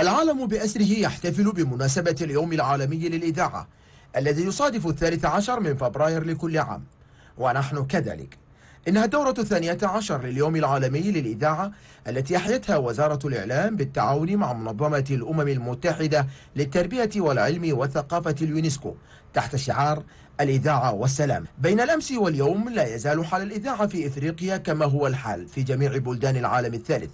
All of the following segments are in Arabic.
العالم بأسره يحتفل بمناسبة اليوم العالمي للإذاعة الذي يصادف الثالث عشر من فبراير لكل عام ونحن كذلك إنها الدورة الثانية عشر لليوم العالمي للإذاعة التي أحيتها وزارة الإعلام بالتعاون مع منظمة الأمم المتحدة للتربية والعلم والثقافة اليونسكو تحت شعار الإذاعة والسلام بين الأمس واليوم لا يزال حال الإذاعة في إفريقيا كما هو الحال في جميع بلدان العالم الثالث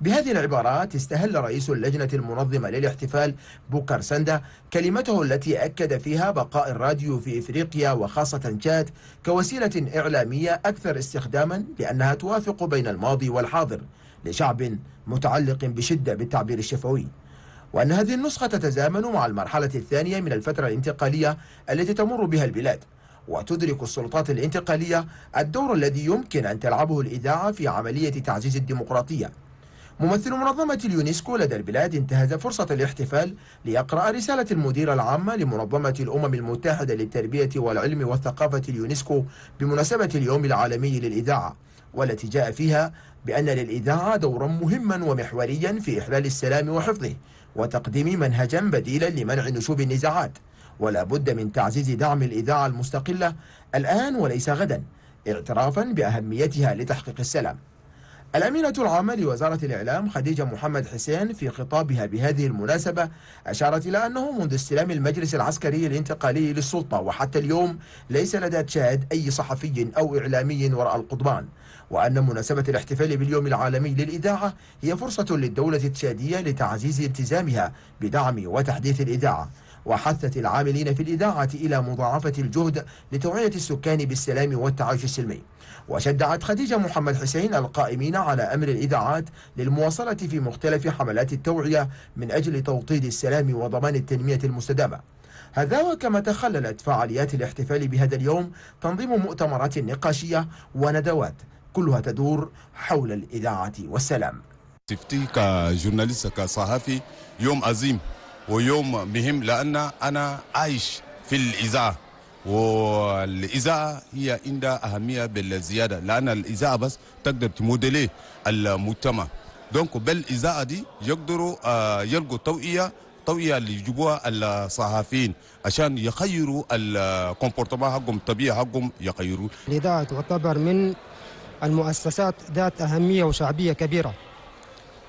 بهذه العبارات استهل رئيس اللجنة المنظمة للاحتفال بوكر سندا كلمته التي أكد فيها بقاء الراديو في إفريقيا وخاصة تشاد كوسيلة إعلامية أكثر استخداما لأنها توافق بين الماضي والحاضر لشعب متعلق بشدة بالتعبير الشفوي وأن هذه النسخة تتزامن مع المرحلة الثانية من الفترة الانتقالية التي تمر بها البلاد وتدرك السلطات الانتقالية الدور الذي يمكن أن تلعبه الإذاعة في عملية تعزيز الديمقراطية ممثل منظمة اليونسكو لدى البلاد انتهز فرصة الاحتفال ليقرأ رسالة المديرة العامة لمنظمة الأمم المتحدة للتربية والعلم والثقافة اليونسكو بمناسبة اليوم العالمي للإذاعة والتي جاء فيها بأن للإذاعة دورا مهما ومحوريا في إحلال السلام وحفظه وتقديم منهجا بديلا لمنع نشوب النزاعات ولا بد من تعزيز دعم الإذاعة المستقلة الآن وليس غدا اعترافا بأهميتها لتحقيق السلام الأمينة العامة لوزارة الإعلام خديجة محمد حسين في خطابها بهذه المناسبة أشارت إلى أنه منذ استلام المجلس العسكري الانتقالي للسلطة وحتى اليوم ليس لدى تشاد أي صحفي أو إعلامي وراء القضبان وأن مناسبة الاحتفال باليوم العالمي للإذاعة هي فرصة للدولة التشادية لتعزيز التزامها بدعم وتحديث الإذاعة وحثت العاملين في الإذاعة إلى مضاعفة الجهد لتوعية السكان بالسلام والتعايش السلمي وشجعت خديجة محمد حسين القائمين على أمر الإذاعات للمواصلة في مختلف حملات التوعية من أجل توطيد السلام وضمان التنمية المستدامة هذا وكما تخللت فعاليات الاحتفال بهذا اليوم تنظيم مؤتمرات نقاشية وندوات كلها تدور حول الإذاعة والسلام تفتي كجورناليست كصحفي يوم عظيم ويوم مهم لأن أنا عايش في الإذاعة والإذاعة هي عندها أهمية بالزيادة لأن الإذاعة بس تقدر تموديلي المجتمع دونك بالإذاعة دي يقدروا آه، يلقوا توعيه توعيه اللي يجيبوها الصحفيين عشان يغيروا الكومبورتمان حقهم الطبيعه حقهم يغيروا الاذاعه تعتبر من المؤسسات ذات اهميه وشعبيه كبيره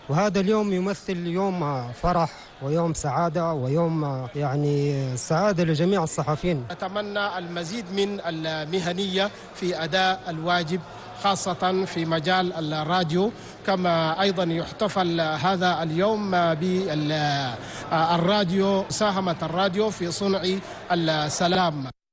وهذا اليوم يمثل يوم فرح ويوم سعادة ويوم يعني سعادة لجميع الصحفيين أتمنى المزيد من المهنية في أداء الواجب خاصة في مجال الراديو كما أيضا يحتفل هذا اليوم بالراديو ساهمت الراديو في صنع السلام